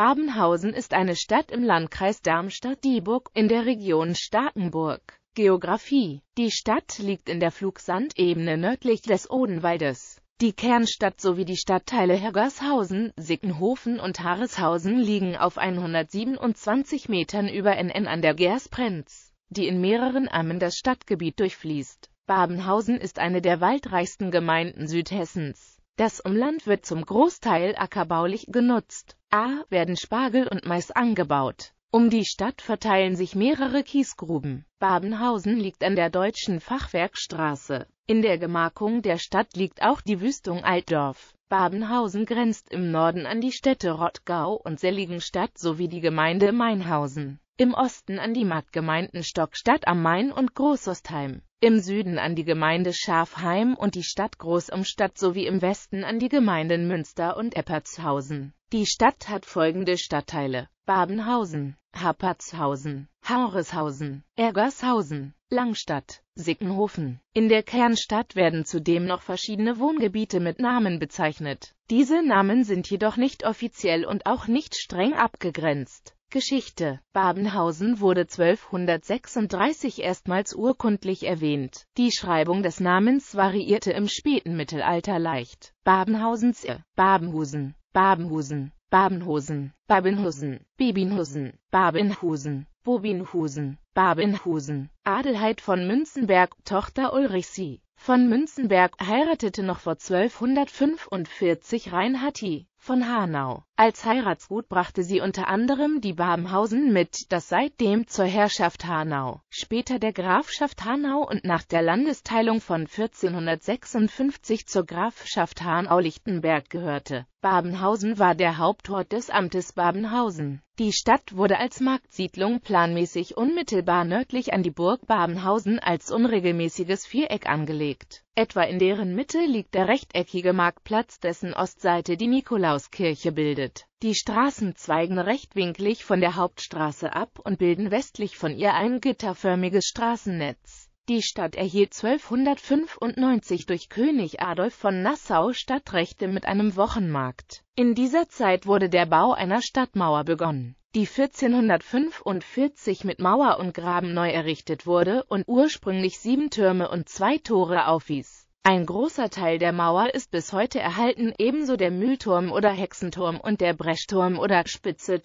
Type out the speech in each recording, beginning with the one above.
Babenhausen ist eine Stadt im Landkreis Darmstadt-Dieburg in der Region Starkenburg. Geografie Die Stadt liegt in der Flugsandebene nördlich des Odenwaldes. Die Kernstadt sowie die Stadtteile Hergershausen, Sickenhofen und Hareshausen liegen auf 127 Metern über NN an der Gersprenz, die in mehreren Armen das Stadtgebiet durchfließt. Babenhausen ist eine der waldreichsten Gemeinden Südhessens. Das Umland wird zum Großteil ackerbaulich genutzt. A werden Spargel und Mais angebaut. Um die Stadt verteilen sich mehrere Kiesgruben. Babenhausen liegt an der deutschen Fachwerkstraße. In der Gemarkung der Stadt liegt auch die Wüstung Altdorf. Babenhausen grenzt im Norden an die Städte Rottgau und Seligenstadt sowie die Gemeinde Mainhausen im Osten an die Marktgemeinden Stockstadt am Main und Großostheim, im Süden an die Gemeinde Schafheim und die Stadt Großumstadt sowie im Westen an die Gemeinden Münster und Eppertshausen. Die Stadt hat folgende Stadtteile: Babenhausen, Happertshausen, Haureshausen, Ergershausen, Langstadt, Sickenhofen. In der Kernstadt werden zudem noch verschiedene Wohngebiete mit Namen bezeichnet. Diese Namen sind jedoch nicht offiziell und auch nicht streng abgegrenzt. Geschichte. Babenhausen wurde 1236 erstmals urkundlich erwähnt. Die Schreibung des Namens variierte im späten Mittelalter leicht. Babenhausens, Babenhusen, Babenhusen, Babenhosen, Babenhusen, Bibinhusen, Babenhusen, Bobinhusen, Babenhusen. Adelheid von Münzenberg, Tochter Ulrichs Sie. Von Münzenberg heiratete noch vor 1245 Reinhard von Hanau. Als Heiratsgut brachte sie unter anderem die Babenhausen mit, das seitdem zur Herrschaft Hanau, später der Grafschaft Hanau und nach der Landesteilung von 1456 zur Grafschaft Hanau-Lichtenberg gehörte. Babenhausen war der Hauptort des Amtes Babenhausen. Die Stadt wurde als Marktsiedlung planmäßig unmittelbar nördlich an die Burg Babenhausen als unregelmäßiges Viereck angelegt. Etwa in deren Mitte liegt der rechteckige Marktplatz, dessen Ostseite die Nikolauskirche bildet gebildet. Die Straßen zweigen rechtwinklig von der Hauptstraße ab und bilden westlich von ihr ein gitterförmiges Straßennetz. Die Stadt erhielt 1295 durch König Adolf von Nassau Stadtrechte mit einem Wochenmarkt. In dieser Zeit wurde der Bau einer Stadtmauer begonnen, die 1445 mit Mauer und Graben neu errichtet wurde und ursprünglich sieben Türme und zwei Tore aufwies ein großer Teil der Mauer ist bis heute erhalten, ebenso der Mühlturm oder Hexenturm und der Breschturm oder Spitze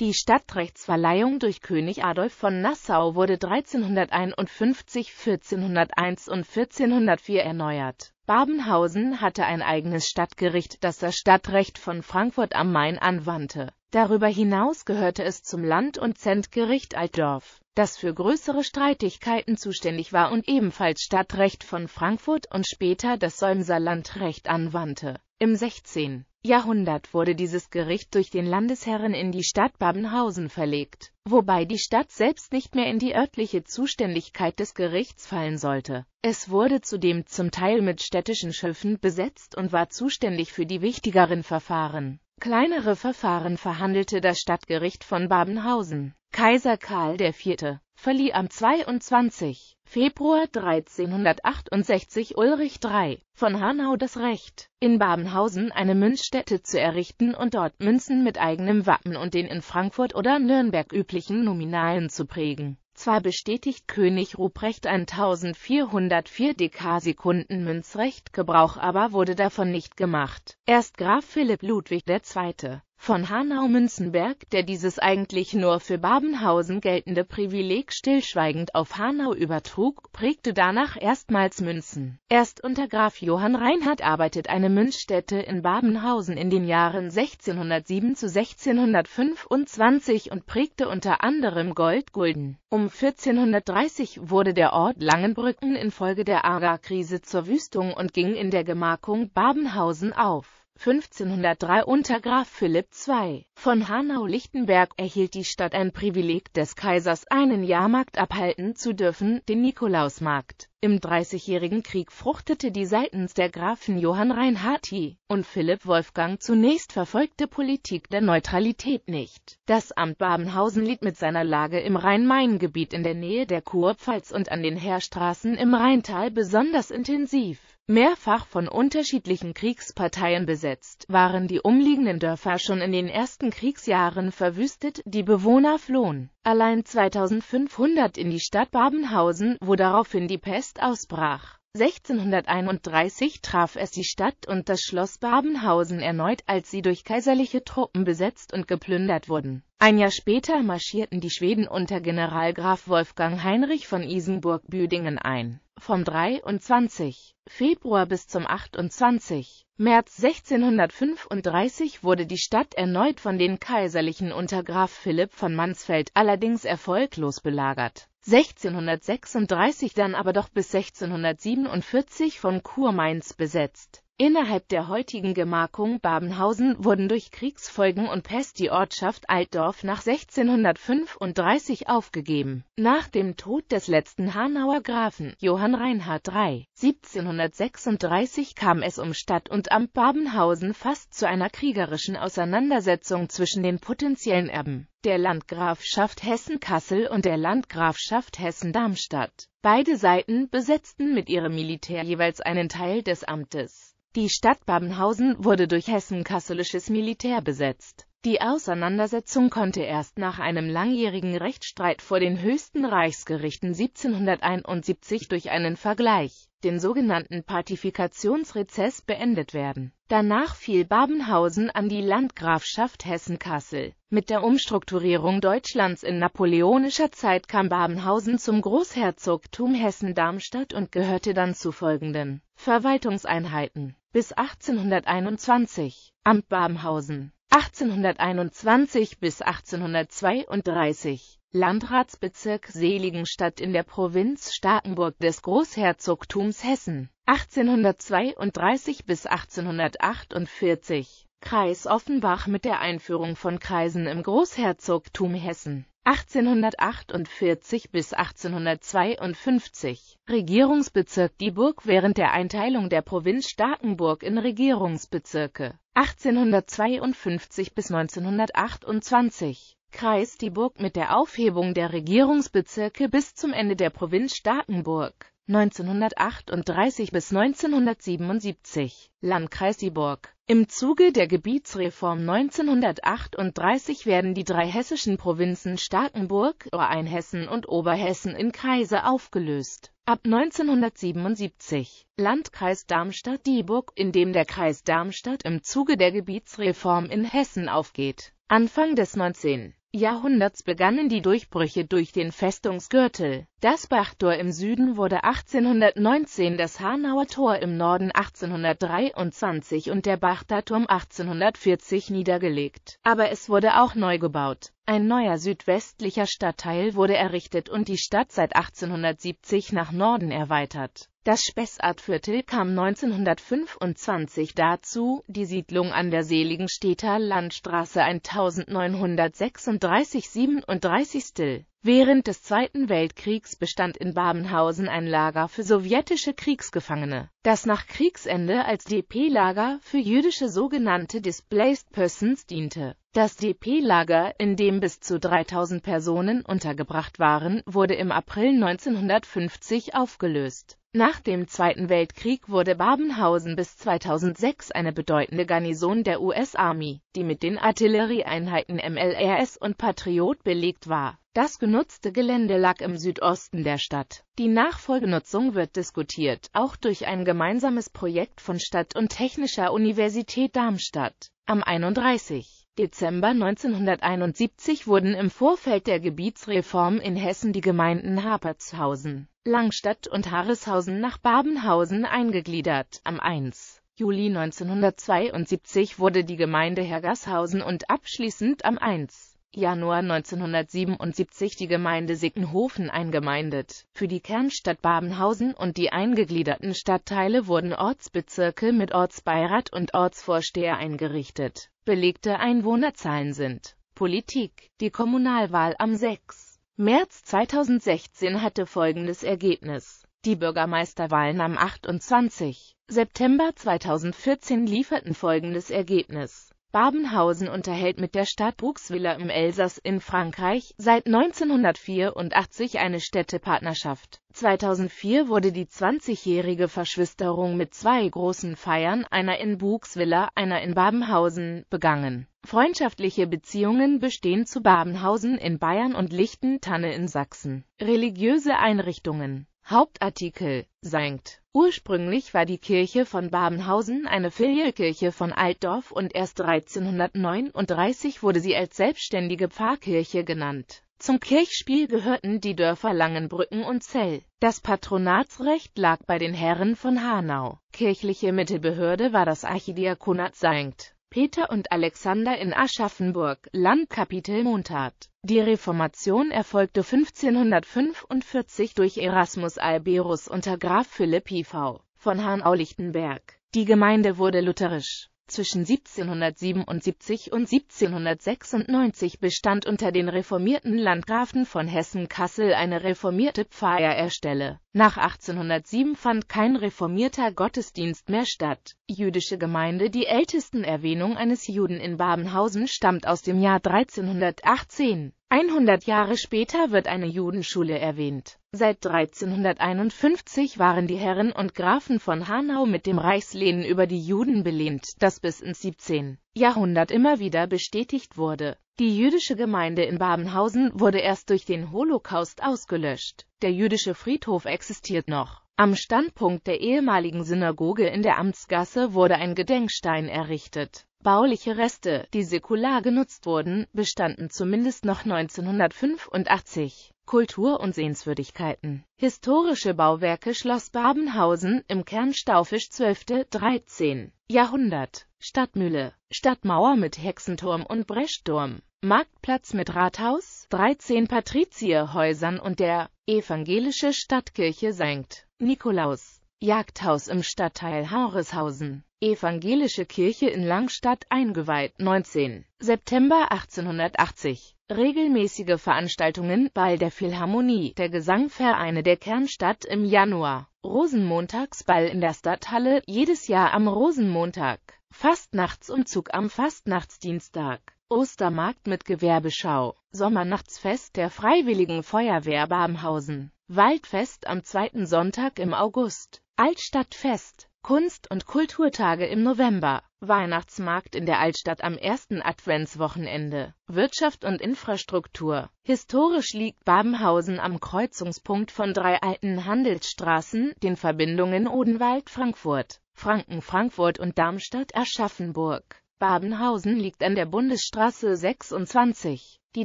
Die Stadtrechtsverleihung durch König Adolf von Nassau wurde 1351, 1401 und 1404 erneuert. Babenhausen hatte ein eigenes Stadtgericht, das das Stadtrecht von Frankfurt am Main anwandte. Darüber hinaus gehörte es zum Land- und Zentgericht Altdorf das für größere Streitigkeiten zuständig war und ebenfalls Stadtrecht von Frankfurt und später das Solmser Landrecht anwandte. Im 16. Jahrhundert wurde dieses Gericht durch den Landesherren in die Stadt Babenhausen verlegt wobei die Stadt selbst nicht mehr in die örtliche Zuständigkeit des Gerichts fallen sollte. Es wurde zudem zum Teil mit städtischen Schiffen besetzt und war zuständig für die wichtigeren Verfahren. Kleinere Verfahren verhandelte das Stadtgericht von Babenhausen. Kaiser Karl IV verlieh am 22. Februar 1368 Ulrich III. von Hanau das Recht, in Babenhausen eine Münzstätte zu errichten und dort Münzen mit eigenem Wappen und den in Frankfurt oder Nürnberg üblichen Nominalen zu prägen. Zwar bestätigt König Ruprecht 1404 Dekasekunden Münzrecht, Gebrauch aber wurde davon nicht gemacht. Erst Graf Philipp Ludwig II von Hanau-Münzenberg, der dieses eigentlich nur für Babenhausen geltende Privileg stillschweigend auf Hanau übertrug, prägte danach erstmals Münzen. Erst unter Graf Johann Reinhardt arbeitet eine Münzstätte in Babenhausen in den Jahren 1607 zu 1625 und prägte unter anderem Goldgulden. Um 1430 wurde der Ort Langenbrücken infolge der Aargau-Krise zur Wüstung und ging in der Gemarkung Babenhausen auf 1503 unter Graf Philipp II von Hanau-Lichtenberg erhielt die Stadt ein Privileg des Kaisers, einen Jahrmarkt abhalten zu dürfen, den Nikolausmarkt. Im Dreißigjährigen Krieg fruchtete die seitens der Grafen Johann Reinharti und Philipp Wolfgang zunächst verfolgte Politik der Neutralität nicht. Das Amt Babenhausen litt mit seiner Lage im Rhein-Main-Gebiet in der Nähe der Kurpfalz und an den Heerstraßen im Rheintal besonders intensiv. Mehrfach von unterschiedlichen Kriegsparteien besetzt, waren die umliegenden Dörfer schon in den ersten Kriegsjahren verwüstet, die Bewohner flohen. Allein 2500 in die Stadt Babenhausen, wo daraufhin die Pest ausbrach. 1631 traf es die Stadt und das Schloss Babenhausen erneut, als sie durch kaiserliche Truppen besetzt und geplündert wurden. Ein Jahr später marschierten die Schweden unter Generalgraf Wolfgang Heinrich von Isenburg-Büdingen ein vom 23. Februar bis zum 28. März 1635 wurde die Stadt erneut von den Kaiserlichen unter Graf Philipp von Mansfeld allerdings erfolglos belagert. 1636 dann aber doch bis 1647 von Kurmainz besetzt Innerhalb der heutigen Gemarkung Babenhausen wurden durch Kriegsfolgen und Pest die Ortschaft Altdorf nach 1635 aufgegeben. Nach dem Tod des letzten Hanauer Grafen Johann Reinhard III. 1736 kam es um Stadt und Amt Babenhausen fast zu einer kriegerischen Auseinandersetzung zwischen den potenziellen Erben der Landgrafschaft Hessen-Kassel und der Landgrafschaft Hessen-Darmstadt. Beide Seiten besetzten mit ihrem Militär jeweils einen Teil des Amtes. Die Stadt Babenhausen wurde durch hessen-kasselisches Militär besetzt die Auseinandersetzung konnte erst nach einem langjährigen Rechtsstreit vor den höchsten Reichsgerichten 1771 durch einen Vergleich, den sogenannten Partifikationsrezess, beendet werden. Danach fiel Babenhausen an die Landgrafschaft Hessen-Kassel. Mit der Umstrukturierung Deutschlands in napoleonischer Zeit kam Babenhausen zum Großherzogtum Hessen-Darmstadt und gehörte dann zu folgenden Verwaltungseinheiten bis 1821 Amt Babenhausen 1821 bis 1832, Landratsbezirk Seligenstadt in der Provinz Starkenburg des Großherzogtums Hessen, 1832 bis 1848 Kreis Offenbach mit der Einführung von Kreisen im Großherzogtum Hessen. 1848 bis 1852 Regierungsbezirk Dieburg während der Einteilung der Provinz Starkenburg in Regierungsbezirke 1852 bis 1928 Kreis Dieburg mit der Aufhebung der Regierungsbezirke bis zum Ende der Provinz Starkenburg 1938 bis 1977 Landkreis Dieburg im Zuge der Gebietsreform 1938 werden die drei hessischen Provinzen Starkenburg, Rheinhessen und Oberhessen in Kreise aufgelöst. Ab 1977 Landkreis Darmstadt-Dieburg, in dem der Kreis Darmstadt im Zuge der Gebietsreform in Hessen aufgeht. Anfang des 19. Jahrhunderts begannen die Durchbrüche durch den Festungsgürtel. Das Bachtor im Süden wurde 1819, das Hanauer Tor im Norden 1823 und der Bachterturm 1840 niedergelegt. Aber es wurde auch neu gebaut. Ein neuer südwestlicher Stadtteil wurde errichtet und die Stadt seit 1870 nach Norden erweitert das Spessartviertel kam 1925 dazu, die Siedlung an der Seligenstädter Landstraße 1936-37. Während des Zweiten Weltkriegs bestand in Babenhausen ein Lager für sowjetische Kriegsgefangene, das nach Kriegsende als DP-Lager für jüdische sogenannte Displaced Persons diente. Das DP-Lager, in dem bis zu 3000 Personen untergebracht waren, wurde im April 1950 aufgelöst. Nach dem Zweiten Weltkrieg wurde Babenhausen bis 2006 eine bedeutende Garnison der US-Army, die mit den Artillerieeinheiten MLRS und Patriot belegt war. Das genutzte Gelände lag im Südosten der Stadt. Die Nachfolgenutzung wird diskutiert, auch durch ein gemeinsames Projekt von Stadt und Technischer Universität Darmstadt. Am 31. Dezember 1971 wurden im Vorfeld der Gebietsreform in Hessen die Gemeinden Hapertshausen, Langstadt und Harrishausen nach Babenhausen eingegliedert. Am 1. Juli 1972 wurde die Gemeinde Hergershausen und abschließend am 1. Januar 1977 die Gemeinde Sickenhofen eingemeindet. Für die Kernstadt Babenhausen und die eingegliederten Stadtteile wurden Ortsbezirke mit Ortsbeirat und Ortsvorsteher eingerichtet. Belegte Einwohnerzahlen sind Politik. Die Kommunalwahl am 6. März 2016 hatte folgendes Ergebnis. Die Bürgermeisterwahlen am 28. September 2014 lieferten folgendes Ergebnis. Babenhausen unterhält mit der Stadt Bruxwiller im Elsass in Frankreich seit 1984 eine Städtepartnerschaft. 2004 wurde die 20-jährige Verschwisterung mit zwei großen Feiern, einer in Bruxwiller, einer in Babenhausen, begangen Freundschaftliche Beziehungen bestehen zu Babenhausen in Bayern und Lichtentanne in Sachsen. Religiöse Einrichtungen Hauptartikel Sankt. Ursprünglich war die Kirche von Babenhausen eine Filialkirche von Altdorf und erst 1339 wurde sie als selbstständige Pfarrkirche genannt. Zum Kirchspiel gehörten die Dörfer Langenbrücken und Zell. Das Patronatsrecht lag bei den Herren von Hanau. Kirchliche Mittelbehörde war das Archidiakonat Sankt. Peter und Alexander in Aschaffenburg, Landkapitel Montart. Die Reformation erfolgte 1545 durch Erasmus Alberus unter Graf Philipp IV. von Hanau-Lichtenberg. Die Gemeinde wurde lutherisch. Zwischen 1777 und 1796 bestand unter den reformierten Landgrafen von Hessen-Kassel eine reformierte Pfarrerstelle. Nach 1807 fand kein reformierter Gottesdienst mehr statt. Jüdische Gemeinde Die ältesten Erwähnung eines Juden in Babenhausen stammt aus dem Jahr 1318. 100 Jahre später wird eine Judenschule erwähnt. Seit 1351 waren die Herren und Grafen von Hanau mit dem Reichslehnen über die Juden belehnt, das bis ins 17. Jahrhundert immer wieder bestätigt wurde. Die jüdische Gemeinde in Babenhausen wurde erst durch den Holocaust ausgelöscht. Der jüdische Friedhof existiert noch. Am Standpunkt der ehemaligen Synagoge in der Amtsgasse wurde ein Gedenkstein errichtet. Bauliche Reste, die säkular genutzt wurden, bestanden zumindest noch 1985. Kultur und Sehenswürdigkeiten. Historische Bauwerke Schloss Babenhausen im Kern Staufisch 12. 13. Jahrhundert. Stadtmühle. Stadtmauer mit Hexenturm und Breschturm. Marktplatz mit Rathaus, 13 Patrizierhäusern und der evangelische Stadtkirche St. Nikolaus. Jagdhaus im Stadtteil Haureshausen, Evangelische Kirche in Langstadt eingeweiht, 19. September 1880. Regelmäßige Veranstaltungen, Ball der Philharmonie, der Gesangvereine der Kernstadt im Januar, Rosenmontagsball in der Stadthalle, jedes Jahr am Rosenmontag, Fastnachtsumzug am Fastnachtsdienstag, Ostermarkt mit Gewerbeschau, Sommernachtsfest der Freiwilligen Feuerwehr Babenhausen. Waldfest am zweiten Sonntag im August. Altstadtfest, Kunst- und Kulturtage im November, Weihnachtsmarkt in der Altstadt am ersten Adventswochenende, Wirtschaft und Infrastruktur. Historisch liegt Babenhausen am Kreuzungspunkt von drei alten Handelsstraßen, den Verbindungen Odenwald-Frankfurt, Franken-Frankfurt und Darmstadt-Aschaffenburg. Babenhausen liegt an der Bundesstraße 26. Die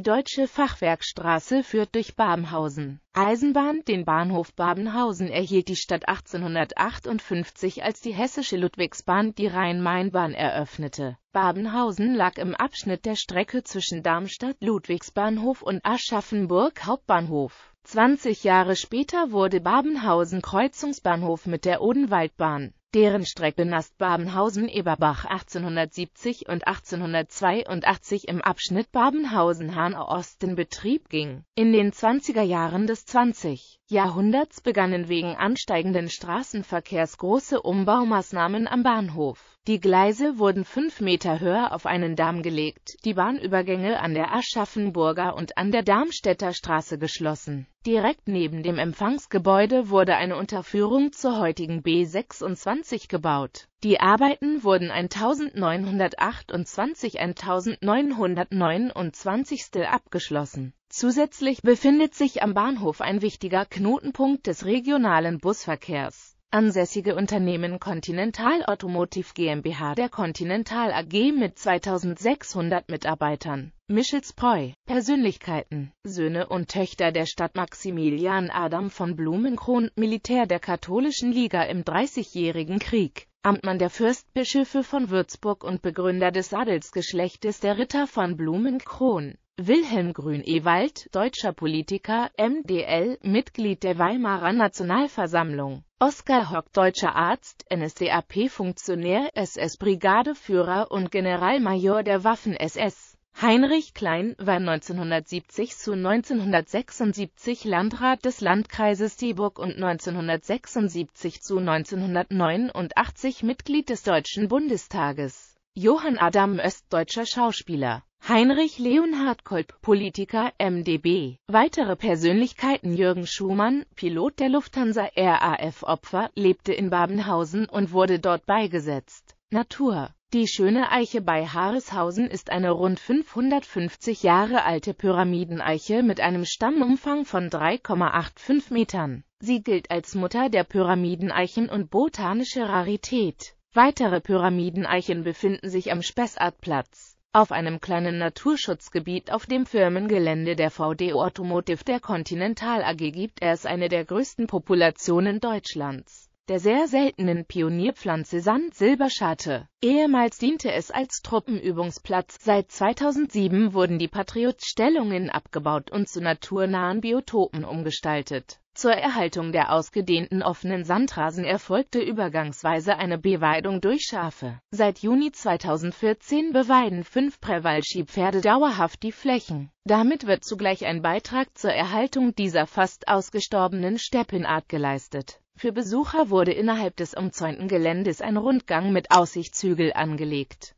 Deutsche Fachwerkstraße führt durch Babenhausen. Eisenbahn Den Bahnhof Babenhausen erhielt die Stadt 1858, als die Hessische Ludwigsbahn die Rhein-Main-Bahn eröffnete. Babenhausen lag im Abschnitt der Strecke zwischen Darmstadt Ludwigsbahnhof und Aschaffenburg Hauptbahnhof. 20 Jahre später wurde Babenhausen Kreuzungsbahnhof mit der Odenwaldbahn deren Strecke Nast-Babenhausen-Eberbach 1870 und 1882 im Abschnitt Babenhausen-Hanau Ost in Betrieb ging. In den 20er Jahren des 20. Jahrhunderts begannen wegen ansteigenden Straßenverkehrs große Umbaumaßnahmen am Bahnhof. Die Gleise wurden fünf Meter höher auf einen Damm gelegt, die Bahnübergänge an der Aschaffenburger und an der Darmstädter Straße geschlossen. Direkt neben dem Empfangsgebäude wurde eine Unterführung zur heutigen B26 gebaut. Die Arbeiten wurden 1928 1929 abgeschlossen. Zusätzlich befindet sich am Bahnhof ein wichtiger Knotenpunkt des regionalen Busverkehrs. Ansässige Unternehmen Continental Automotive GmbH der Continental AG mit 2600 Mitarbeitern. Michels Preu, Persönlichkeiten, Söhne und Töchter der Stadt Maximilian Adam von Blumenkron, Militär der Katholischen Liga im Dreißigjährigen Krieg, Amtmann der Fürstbischöfe von Würzburg und Begründer des Adelsgeschlechtes der Ritter von Blumenkron. Wilhelm Grün-Ewald, deutscher Politiker, MDL, Mitglied der Weimarer Nationalversammlung. Oskar Hock, deutscher Arzt, NSDAP-Funktionär, SS-Brigadeführer und Generalmajor der Waffen-SS. Heinrich Klein war 1970 zu 1976 Landrat des Landkreises Dieburg und 1976 zu 1989 Mitglied des Deutschen Bundestages. Johann Adam Öst, deutscher Schauspieler Heinrich Leonhard Kolb, Politiker, MdB. Weitere Persönlichkeiten Jürgen Schumann, Pilot der Lufthansa RAF Opfer, lebte in Babenhausen und wurde dort beigesetzt. Natur Die schöne Eiche bei Haareshausen ist eine rund 550 Jahre alte Pyramideneiche mit einem Stammumfang von 3,85 Metern. Sie gilt als Mutter der Pyramideneichen und botanische Rarität. Weitere Pyramideneichen befinden sich am Spessartplatz auf einem kleinen Naturschutzgebiet auf dem Firmengelände der VD Automotive der Continental AG gibt es eine der größten Populationen Deutschlands der sehr seltenen Pionierpflanze Sand-Silberscharte. Ehemals diente es als Truppenübungsplatz. Seit 2007 wurden die Patriot-Stellungen abgebaut und zu naturnahen Biotopen umgestaltet. Zur Erhaltung der ausgedehnten offenen Sandrasen erfolgte übergangsweise eine Beweidung durch Schafe. Seit Juni 2014 beweiden fünf Prevalschi-Pferde dauerhaft die Flächen. Damit wird zugleich ein Beitrag zur Erhaltung dieser fast ausgestorbenen Steppenart geleistet. Für Besucher wurde innerhalb des umzäunten Geländes ein Rundgang mit Aussichtshügel angelegt